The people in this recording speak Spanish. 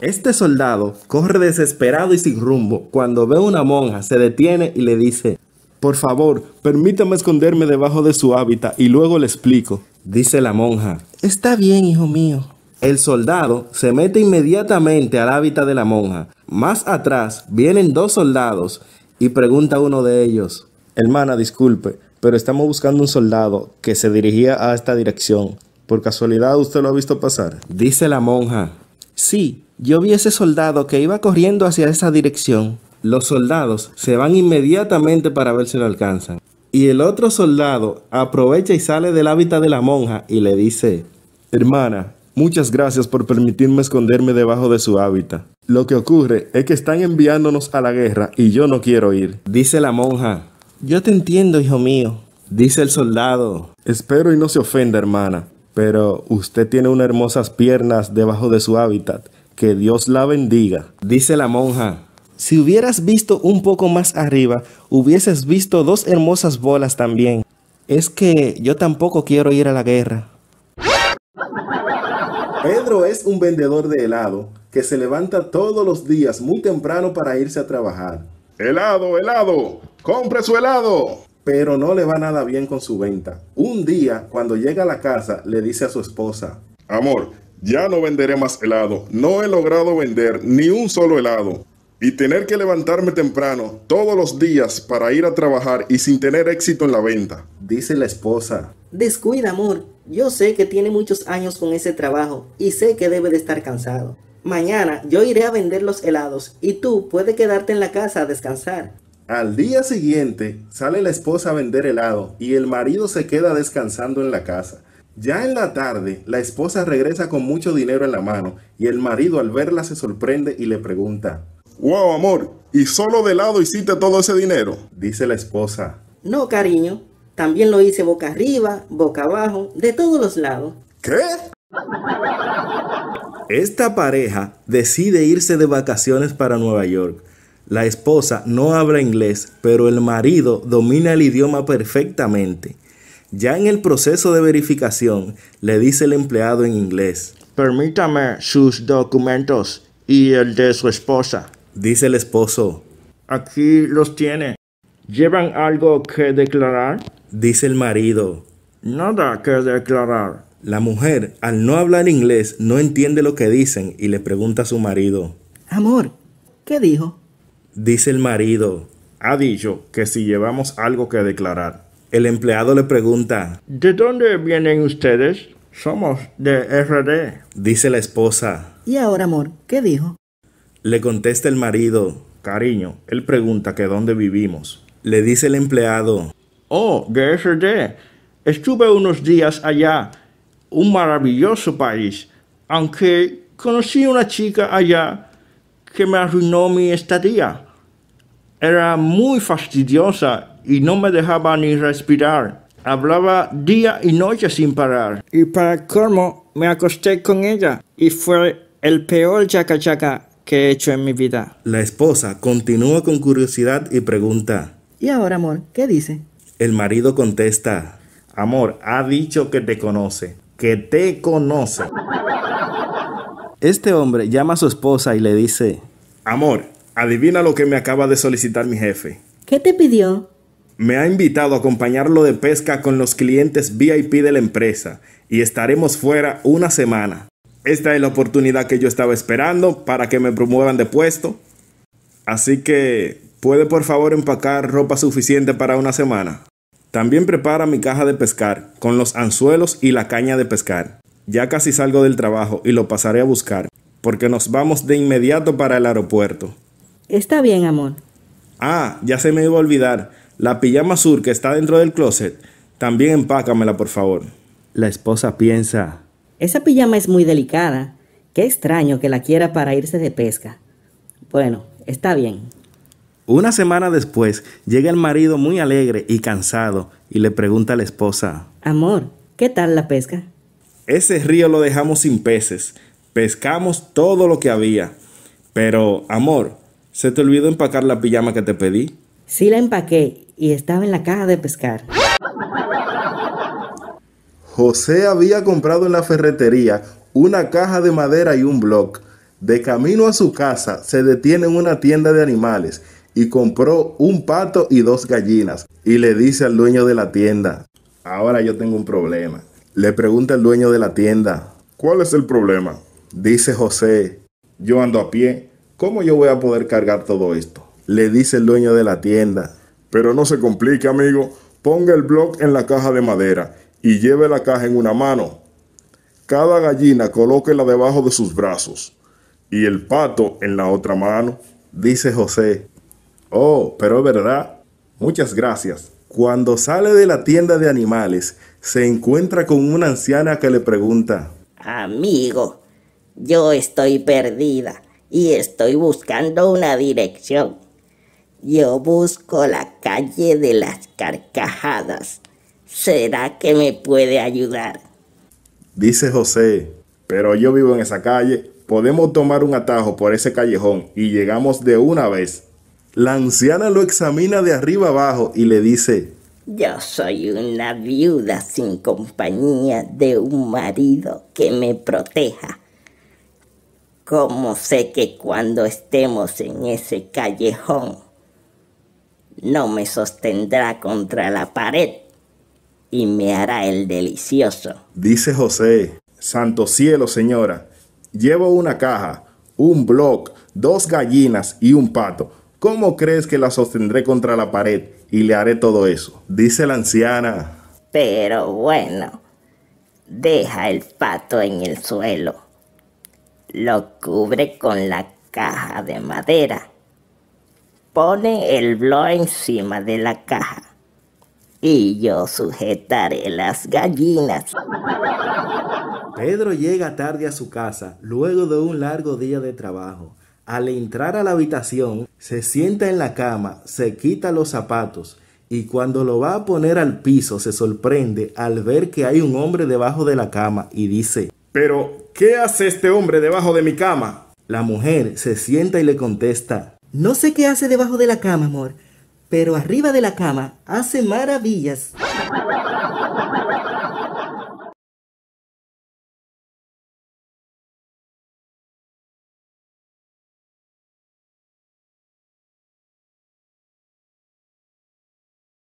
Este soldado corre desesperado y sin rumbo. Cuando ve a una monja, se detiene y le dice, por favor, permítame esconderme debajo de su hábitat y luego le explico. Dice la monja, está bien, hijo mío. El soldado se mete inmediatamente al hábitat de la monja. Más atrás vienen dos soldados y pregunta a uno de ellos, hermana, disculpe, pero estamos buscando un soldado que se dirigía a esta dirección. ¿Por casualidad usted lo ha visto pasar? Dice la monja, sí, yo vi ese soldado que iba corriendo hacia esa dirección. Los soldados se van inmediatamente para ver si lo alcanzan. Y el otro soldado aprovecha y sale del hábitat de la monja y le dice, Hermana, muchas gracias por permitirme esconderme debajo de su hábitat. Lo que ocurre es que están enviándonos a la guerra y yo no quiero ir. Dice la monja, Yo te entiendo, hijo mío. Dice el soldado, Espero y no se ofenda, hermana, pero usted tiene unas hermosas piernas debajo de su hábitat que Dios la bendiga. Dice la monja. Si hubieras visto un poco más arriba, hubieses visto dos hermosas bolas también. Es que yo tampoco quiero ir a la guerra. Pedro es un vendedor de helado que se levanta todos los días muy temprano para irse a trabajar. Helado, helado, compre su helado. Pero no le va nada bien con su venta. Un día, cuando llega a la casa, le dice a su esposa, Amor, ya no venderé más helado. No he logrado vender ni un solo helado. Y tener que levantarme temprano todos los días para ir a trabajar y sin tener éxito en la venta. Dice la esposa. Descuida, amor. Yo sé que tiene muchos años con ese trabajo y sé que debe de estar cansado. Mañana yo iré a vender los helados y tú puedes quedarte en la casa a descansar. Al día siguiente sale la esposa a vender helado y el marido se queda descansando en la casa. Ya en la tarde, la esposa regresa con mucho dinero en la mano y el marido al verla se sorprende y le pregunta, ¡Wow, amor! ¿Y solo de lado hiciste todo ese dinero? Dice la esposa. No, cariño. También lo hice boca arriba, boca abajo, de todos los lados. ¿Qué? Esta pareja decide irse de vacaciones para Nueva York. La esposa no habla inglés, pero el marido domina el idioma perfectamente. Ya en el proceso de verificación, le dice el empleado en inglés, Permítame sus documentos y el de su esposa. Dice el esposo, Aquí los tiene. ¿Llevan algo que declarar? Dice el marido, Nada que declarar. La mujer, al no hablar inglés, no entiende lo que dicen y le pregunta a su marido, Amor, ¿qué dijo? Dice el marido, ha dicho que si llevamos algo que declarar. El empleado le pregunta, ¿De dónde vienen ustedes? Somos de RD. Dice la esposa. ¿Y ahora, amor? ¿Qué dijo? Le contesta el marido. Cariño, él pregunta que dónde vivimos. Le dice el empleado. Oh, de RD. Estuve unos días allá. Un maravilloso país. Aunque conocí una chica allá que me arruinó mi estadía. Era muy fastidiosa y no me dejaba ni respirar. Hablaba día y noche sin parar. Y para colmo, me acosté con ella y fue el peor chacachaca que he hecho en mi vida. La esposa continúa con curiosidad y pregunta: ¿Y ahora, amor? ¿Qué dice? El marido contesta: Amor, ha dicho que te conoce. Que te conoce. Este hombre llama a su esposa y le dice: Amor, adivina lo que me acaba de solicitar mi jefe. ¿Qué te pidió? me ha invitado a acompañarlo de pesca con los clientes VIP de la empresa y estaremos fuera una semana. Esta es la oportunidad que yo estaba esperando para que me promuevan de puesto. Así que, ¿puede por favor empacar ropa suficiente para una semana? También prepara mi caja de pescar con los anzuelos y la caña de pescar. Ya casi salgo del trabajo y lo pasaré a buscar, porque nos vamos de inmediato para el aeropuerto. Está bien, amor. Ah, ya se me iba a olvidar. La pijama azul que está dentro del closet, también empácamela, por favor. La esposa piensa. Esa pijama es muy delicada. Qué extraño que la quiera para irse de pesca. Bueno, está bien. Una semana después, llega el marido muy alegre y cansado y le pregunta a la esposa. Amor, ¿qué tal la pesca? Ese río lo dejamos sin peces. Pescamos todo lo que había. Pero, amor, ¿se te olvidó empacar la pijama que te pedí? Sí la empaqué y estaba en la caja de pescar. José había comprado en la ferretería una caja de madera y un bloc. De camino a su casa se detiene en una tienda de animales y compró un pato y dos gallinas y le dice al dueño de la tienda, ahora yo tengo un problema. Le pregunta el dueño de la tienda, ¿cuál es el problema? Dice José, yo ando a pie, ¿cómo yo voy a poder cargar todo esto? Le dice el dueño de la tienda, pero no se complique, amigo. Ponga el bloque en la caja de madera y lleve la caja en una mano. Cada gallina colóquela debajo de sus brazos y el pato en la otra mano. Dice José. Oh, pero es verdad. Muchas gracias. Cuando sale de la tienda de animales, se encuentra con una anciana que le pregunta. Amigo, yo estoy perdida y estoy buscando una dirección. Yo busco la calle de las carcajadas. ¿Será que me puede ayudar? Dice José, pero yo vivo en esa calle. Podemos tomar un atajo por ese callejón y llegamos de una vez. La anciana lo examina de arriba abajo y le dice, yo soy una viuda sin compañía de un marido que me proteja. ¿Cómo sé que cuando estemos en ese callejón no me sostendrá contra la pared y me hará el delicioso. Dice José, Santo cielo, señora, llevo una caja, un bloc, dos gallinas y un pato. ¿Cómo crees que la sostendré contra la pared y le haré todo eso? Dice la anciana. Pero bueno, deja el pato en el suelo. Lo cubre con la caja de madera pone el blog encima de la caja y yo sujetaré las gallinas. Pedro llega tarde a su casa, luego de un largo día de trabajo. Al entrar a la habitación, se sienta en la cama, se quita los zapatos y cuando lo va a poner al piso se sorprende al ver que hay un hombre debajo de la cama y dice, Pero, ¿qué hace este hombre debajo de mi cama? La mujer se sienta y le contesta, no sé qué hace debajo de la cama, amor, pero arriba de la cama hace maravillas.